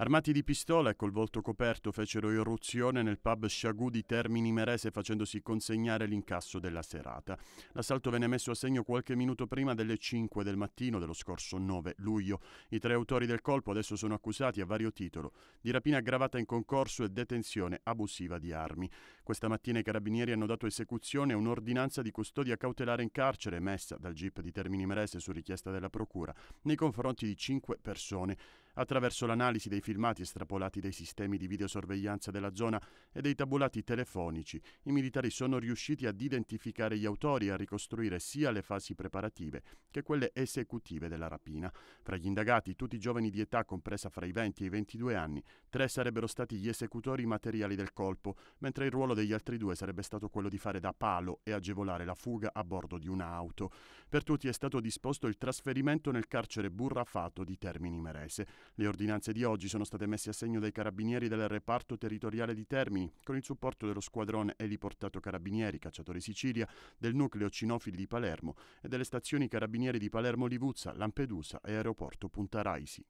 Armati di pistola e col volto coperto fecero irruzione nel pub Sciagù di Termini Merese facendosi consegnare l'incasso della serata. L'assalto venne messo a segno qualche minuto prima delle 5 del mattino dello scorso 9 luglio. I tre autori del colpo adesso sono accusati a vario titolo di rapina aggravata in concorso e detenzione abusiva di armi. Questa mattina i carabinieri hanno dato esecuzione a un'ordinanza di custodia cautelare in carcere emessa dal GIP di Termini Merese su richiesta della Procura nei confronti di cinque persone. Attraverso l'analisi dei filmati estrapolati dai sistemi di videosorveglianza della zona e dei tabulati telefonici, i militari sono riusciti ad identificare gli autori e a ricostruire sia le fasi preparative che quelle esecutive della rapina. Fra gli indagati, tutti giovani di età compresa fra i 20 e i 22 anni, tre sarebbero stati gli esecutori materiali del colpo, mentre il ruolo degli altri due sarebbe stato quello di fare da palo e agevolare la fuga a bordo di un'auto. Per tutti è stato disposto il trasferimento nel carcere burrafato di Termini Merese. Le ordinanze di oggi sono state messe a segno dai carabinieri del reparto territoriale di Termini, con il supporto dello squadrone eliportato carabinieri cacciatori Sicilia, del nucleo cinofili di Palermo e delle stazioni carabinieri di Palermo Livuzza, Lampedusa e aeroporto Punta Raisi.